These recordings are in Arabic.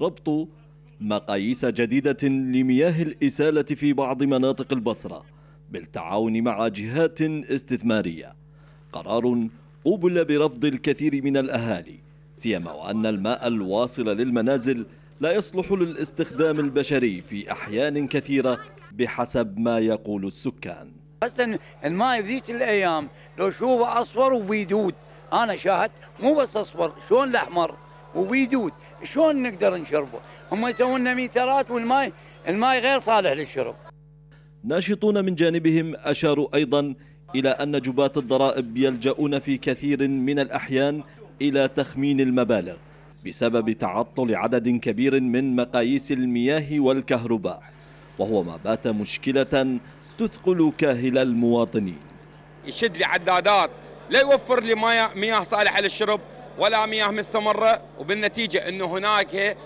ربط مقاييس جديدة لمياه الإسالة في بعض مناطق البصرة بالتعاون مع جهات استثمارية قرار قوبل برفض الكثير من الأهالي سيما وأن الماء الواصل للمنازل لا يصلح للاستخدام البشري في أحيان كثيرة بحسب ما يقول السكان بس الماء ذيك الأيام لو شوفه أصفر وبيدود أنا شاهدت مو بس أصفر شلون الأحمر وبيدود شلون نقدر نشربه هم يسوون لنا ميترات والماي الماي غير صالح للشرب ناشطون من جانبهم أشاروا أيضا إلى أن جبات الضرائب يلجؤون في كثير من الأحيان إلى تخمين المبالغ بسبب تعطل عدد كبير من مقاييس المياه والكهرباء وهو ما بات مشكلة تثقل كاهل المواطنين يشد لي عدادات لا يوفر لي مياه صالحة للشرب ولا مياه مستمرة وبالنتيجة أنه هناك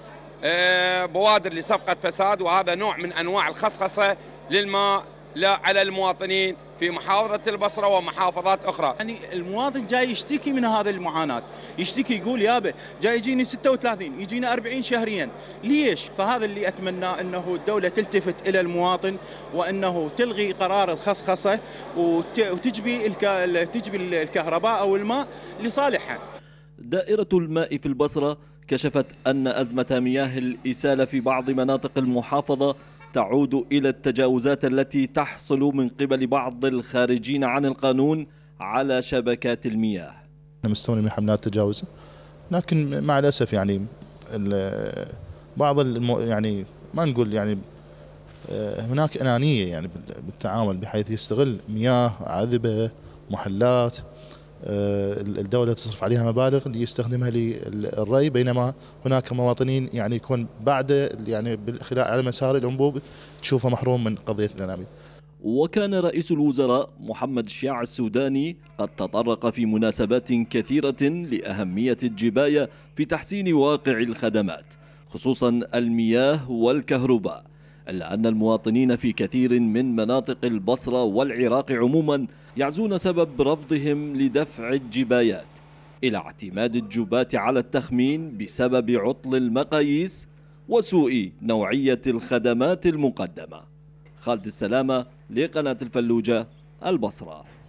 آه، بوادر لصفقة فساد وهذا نوع من أنواع الخصخصة للماء لا على المواطنين في محافظة البصرة ومحافظات أخرى يعني المواطن جاي يشتكي من هذه المعاناة يشتكي يقول يابا جاي يجيني 36 يجيني 40 شهريا ليش فهذا اللي أتمناه أنه الدولة تلتفت إلى المواطن وأنه تلغي قرار الخصخصة وتجبي تجبي الكهرباء أو الماء لصالحها دائرة الماء في البصرة كشفت أن أزمة مياه الإسالة في بعض مناطق المحافظة تعود إلى التجاوزات التي تحصل من قبل بعض الخارجين عن القانون على شبكات المياه مستوى من حملات تجاوز لكن مع الأسف يعني بعض المو يعني ما نقول يعني آه، هناك أنانية يعني بالتعامل بحيث يستغل مياه عذبة محلات آه، الدولة تصرف عليها مبالغ ليستخدمها للري بينما هناك مواطنين يعني يكون بعد يعني على مسار الأنبوب تشوفه محروم من قضية الأنابيب وكان رئيس الوزراء محمد الشيع السوداني قد تطرق في مناسبات كثيرة لأهمية الجباية في تحسين واقع الخدمات خصوصا المياه والكهرباء إلا أن المواطنين في كثير من مناطق البصرة والعراق عموما يعزون سبب رفضهم لدفع الجبايات إلى اعتماد الجبات على التخمين بسبب عطل المقاييس وسوء نوعية الخدمات المقدمة خالد السلامة لقناة الفلوجة البصرة